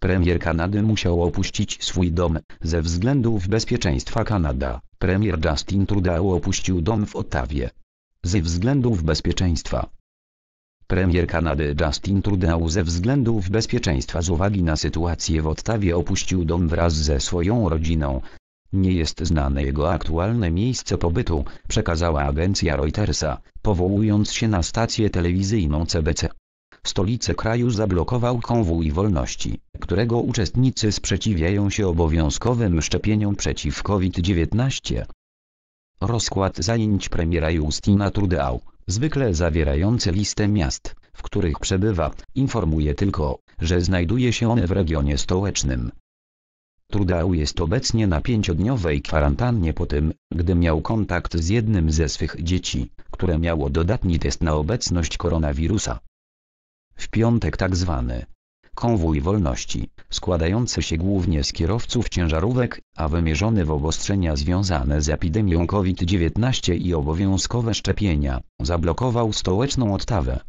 Premier Kanady musiał opuścić swój dom, ze względów bezpieczeństwa Kanada, premier Justin Trudeau opuścił dom w Ottawie. Ze względów bezpieczeństwa. Premier Kanady Justin Trudeau ze względów bezpieczeństwa z uwagi na sytuację w Ottawie opuścił dom wraz ze swoją rodziną. Nie jest znane jego aktualne miejsce pobytu, przekazała agencja Reutersa, powołując się na stację telewizyjną CBC. Stolicę kraju zablokował konwój wolności, którego uczestnicy sprzeciwiają się obowiązkowym szczepieniom przeciw COVID-19. Rozkład zajęć premiera Justina Trudeau, zwykle zawierający listę miast, w których przebywa, informuje tylko, że znajduje się on w regionie stołecznym. Trudeau jest obecnie na pięciodniowej kwarantannie po tym, gdy miał kontakt z jednym ze swych dzieci, które miało dodatni test na obecność koronawirusa. W piątek tak zwany konwój wolności, składający się głównie z kierowców ciężarówek, a wymierzony w obostrzenia związane z epidemią COVID-19 i obowiązkowe szczepienia, zablokował stołeczną odtawę.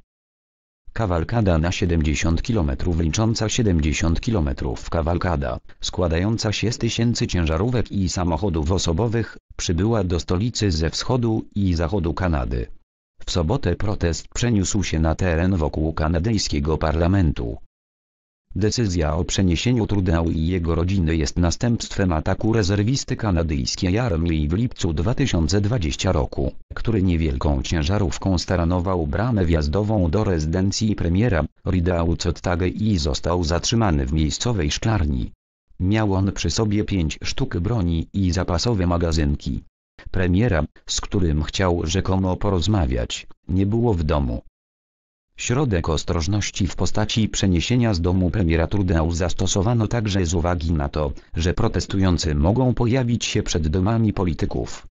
Kawalkada na 70 km licząca 70 km kawalkada, składająca się z tysięcy ciężarówek i samochodów osobowych, przybyła do stolicy ze wschodu i zachodu Kanady. W sobotę protest przeniósł się na teren wokół kanadyjskiego parlamentu. Decyzja o przeniesieniu Trudeau i jego rodziny jest następstwem ataku rezerwisty kanadyjskiej armii w lipcu 2020 roku, który niewielką ciężarówką staranował bramę wjazdową do rezydencji premiera, Rida Ucottage i został zatrzymany w miejscowej szklarni. Miał on przy sobie pięć sztuk broni i zapasowe magazynki premiera, z którym chciał rzekomo porozmawiać, nie było w domu. Środek ostrożności w postaci przeniesienia z domu premiera Trudeau zastosowano także z uwagi na to, że protestujący mogą pojawić się przed domami polityków.